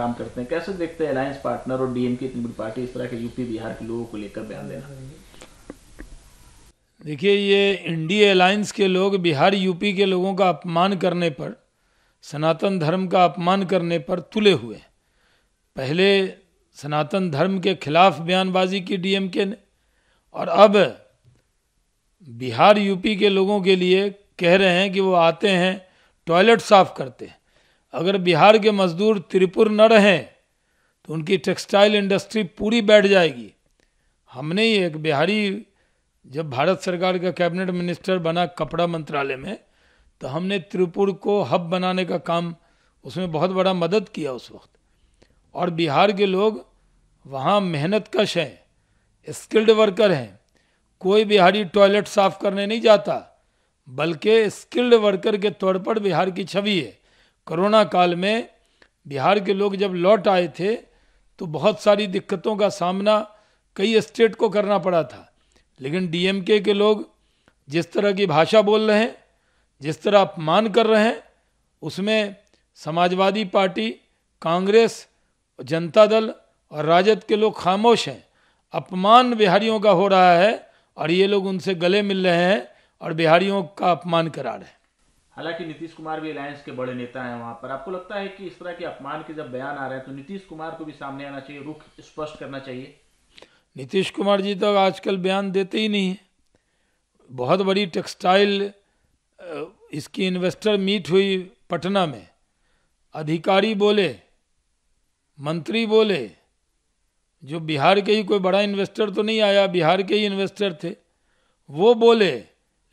काम करते हैं कैसे देखते हैं अलायंस पार्टनर और डीएम की इतनी बड़ी पार्टी इस तरह के यूपी बिहार के लोगों को लेकर बयान देना देखिए ये इंडिया अलायंस के लोग बिहार यूपी के लोगों का अपमान करने पर सनातन धर्म का अपमान करने पर तुले हुए पहले सनातन धर्म के खिलाफ बयानबाजी की डीएमके ने और अब बिहार यूपी के लोगों के लिए कह रहे हैं कि वो आते हैं टॉयलेट साफ करते हैं अगर बिहार के मजदूर त्रिपुर न रहें तो उनकी टेक्सटाइल इंडस्ट्री पूरी बैठ जाएगी हमने ही एक बिहारी जब भारत सरकार का कैबिनेट मिनिस्टर बना कपड़ा मंत्रालय में तो हमने त्रिपुर को हब बनाने का काम उसमें बहुत बड़ा मदद किया उस वक्त और बिहार के लोग वहाँ मेहनत कश हैं स्किल्ड वर्कर हैं कोई बिहारी टॉयलेट साफ करने नहीं जाता बल्कि स्किल्ड वर्कर के तौर पर बिहार की छवि है कोरोना काल में बिहार के लोग जब लौट आए थे तो बहुत सारी दिक्कतों का सामना कई स्टेट को करना पड़ा था लेकिन डीएमके के लोग जिस तरह की भाषा बोल रहे हैं जिस तरह अपमान कर रहे हैं उसमें समाजवादी पार्टी कांग्रेस जनता दल और राजद के लोग खामोश हैं अपमान बिहारियों का हो रहा है और ये लोग उनसे गले मिल रहे हैं और बिहारियों का अपमान करा रहे हैं हालांकि नीतीश कुमार भी अलायंस के बड़े नेता हैं वहां पर आपको लगता है कि इस तरह के अपमान के जब बयान आ रहे हैं तो नीतीश कुमार को भी सामने आना चाहिए रुख स्पष्ट करना चाहिए नीतीश कुमार जी तो आजकल बयान देते ही नहीं बहुत बड़ी टेक्सटाइल इसकी इन्वेस्टर मीट हुई पटना में अधिकारी बोले मंत्री बोले जो बिहार के ही कोई बड़ा इन्वेस्टर तो नहीं आया बिहार के ही इन्वेस्टर थे वो बोले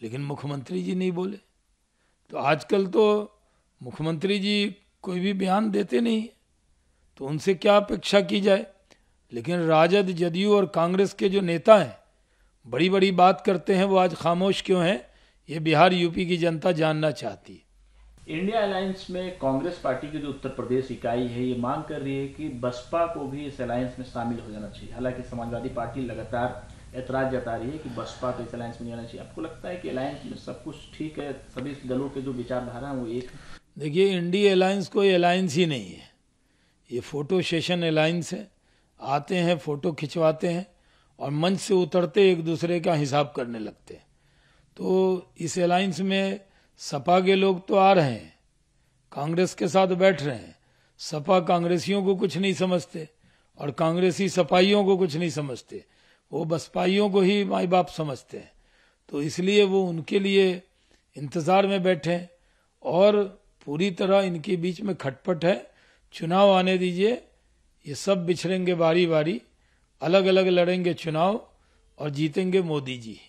लेकिन मुख्यमंत्री जी नहीं बोले तो आजकल तो मुख्यमंत्री जी कोई भी बयान देते नहीं तो उनसे क्या अपेक्षा की जाए लेकिन राजद जदयू और कांग्रेस के जो नेता हैं बड़ी बड़ी बात करते हैं वो आज खामोश क्यों हैं ये बिहार यूपी की जनता जानना चाहती है इंडिया अलायंस में कांग्रेस पार्टी की जो उत्तर प्रदेश इकाई है ये मांग कर रही है कि बसपा को भी इस अलायंस में शामिल हो जाना चाहिए हालांकि समाजवादी पार्टी लगातार एतराज जता रही है कि बसपा तो इस अलायंस में जाना चाहिए आपको लगता है कि अलायंस में सब कुछ ठीक है सभी दलों के जो विचारधारा है वो एक देखिए इंडी अलायंस कोई अलायंस ही नहीं है ये फोटो सेशन अलायंस है आते हैं फोटो खिंचवाते हैं और मंच से उतरते एक दूसरे का हिसाब करने लगते हैं तो इस अलायंस में सपा के लोग तो आ रहे हैं कांग्रेस के साथ बैठ रहे हैं सपा कांग्रेसियों को कुछ नहीं समझते और कांग्रेसी सपाइयों को कुछ नहीं समझते वो बसपाइयों को ही माई बाप समझते हैं तो इसलिए वो उनके लिए इंतजार में बैठे और पूरी तरह इनके बीच में खटपट है चुनाव आने दीजिए ये सब बिछड़ेंगे बारी बारी अलग अलग लड़ेंगे चुनाव और जीतेंगे मोदी जी